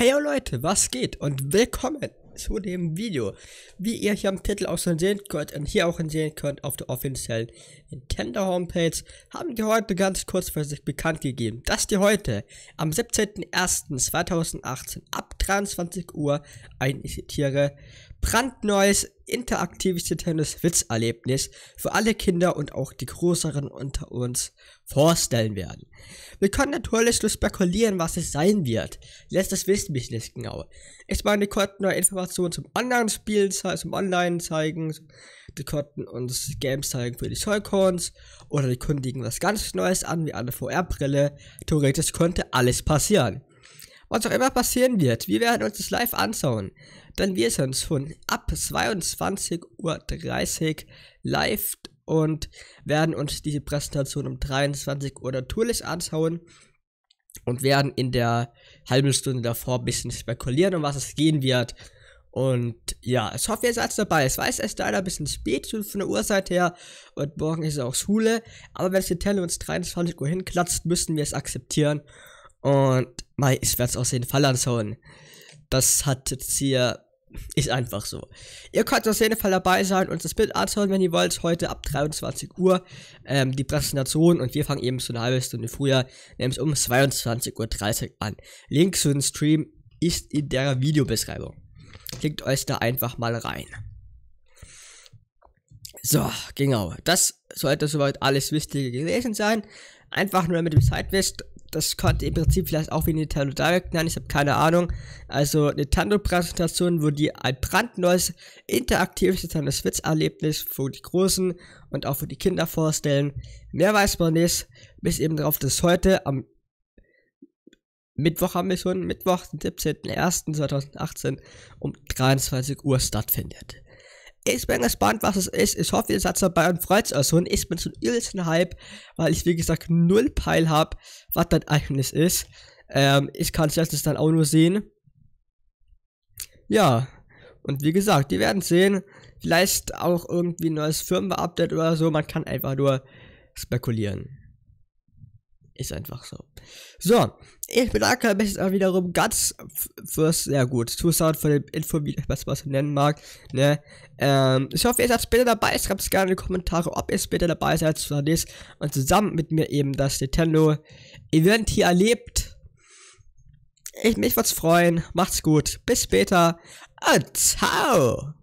Heyo Leute, was geht und willkommen zu dem Video. Wie ihr hier am Titel auch schon sehen könnt und hier auch sehen könnt auf der offiziellen Nintendo Homepage, haben die heute ganz kurz für sich bekannt gegeben, dass die heute am 17.01.2018 ab 23 Uhr ein, ich zitiere, brandneues interaktives Nintendo Switch-Erlebnis für alle Kinder und auch die Größeren unter uns vorstellen werden. Wir können natürlich nur spekulieren, was es sein wird. Letztes wissen wir nicht genau. Ich meine, die konnten nur Informationen zum Online-Spiel, zum Online zeigen. Die konnten uns Games zeigen für die Soulcons. Oder die kündigen was ganz Neues an, wie eine VR-Brille. Theoretisch könnte alles passieren. Was auch immer passieren wird, wir werden uns das live anschauen. Denn wir sind schon ab 22.30 Uhr live und werden uns diese Präsentation um 23 Uhr natürlich anschauen und werden in der halben Stunde davor ein bisschen spekulieren, um was es gehen wird. Und ja, ich hoffe, ihr seid dabei. Es weiß, es ist leider ein bisschen spät von der Uhrseite her und morgen ist es auch Schule. Aber wenn es die Telle uns 23 Uhr hinklatscht, müssen wir es akzeptieren. Und mei, ich werde es auf jeden Fall anschauen. Das hat jetzt hier ist einfach so. Ihr könnt auf jeden Fall dabei sein und das Bild anschauen, wenn ihr wollt, heute ab 23 Uhr ähm, die Präsentation und wir fangen eben so eine halbe Stunde früher, nämlich um 22.30 Uhr an. Link zu dem Stream ist in der Videobeschreibung. Klickt euch da einfach mal rein. So, genau. Das sollte soweit alles Wichtige gewesen sein einfach nur mit dem Sidewest. Das konnte im Prinzip vielleicht auch wie Nintendo Direct nein, ich habe keine Ahnung. Also Nintendo-Präsentation, wo die ein brandneues, interaktives Nintendo Switch-Erlebnis für die Großen und auch für die Kinder vorstellen. Mehr weiß man nicht, bis eben darauf, dass heute am Mittwoch haben wir schon, Mittwoch, den 17.01.2018 um 23 Uhr stattfindet ich bin gespannt, was es ist. Ich hoffe, ihr seid dabei und freut euch so. Und ich bin so übelsten Hype, weil ich, wie gesagt, null Peil habe, was das eigentlich ist. Ähm, ich kann es erstens dann auch nur sehen. Ja. Und wie gesagt, die werden sehen. Vielleicht auch irgendwie ein neues Firmware-Update oder so. Man kann einfach nur spekulieren. Ist einfach so. So, ich bedanke mich auch wiederum ganz fürs, ja gut, Zuschauen von dem Info, wie ich das was nennen mag. Ne? Ähm, ich hoffe, ihr seid später dabei. Schreibt es gerne in die Kommentare, ob ihr später dabei seid oder nicht. Und zusammen mit mir eben das Nintendo Event hier erlebt. Ich mich würde freuen. Macht's gut. Bis später. Und ciao.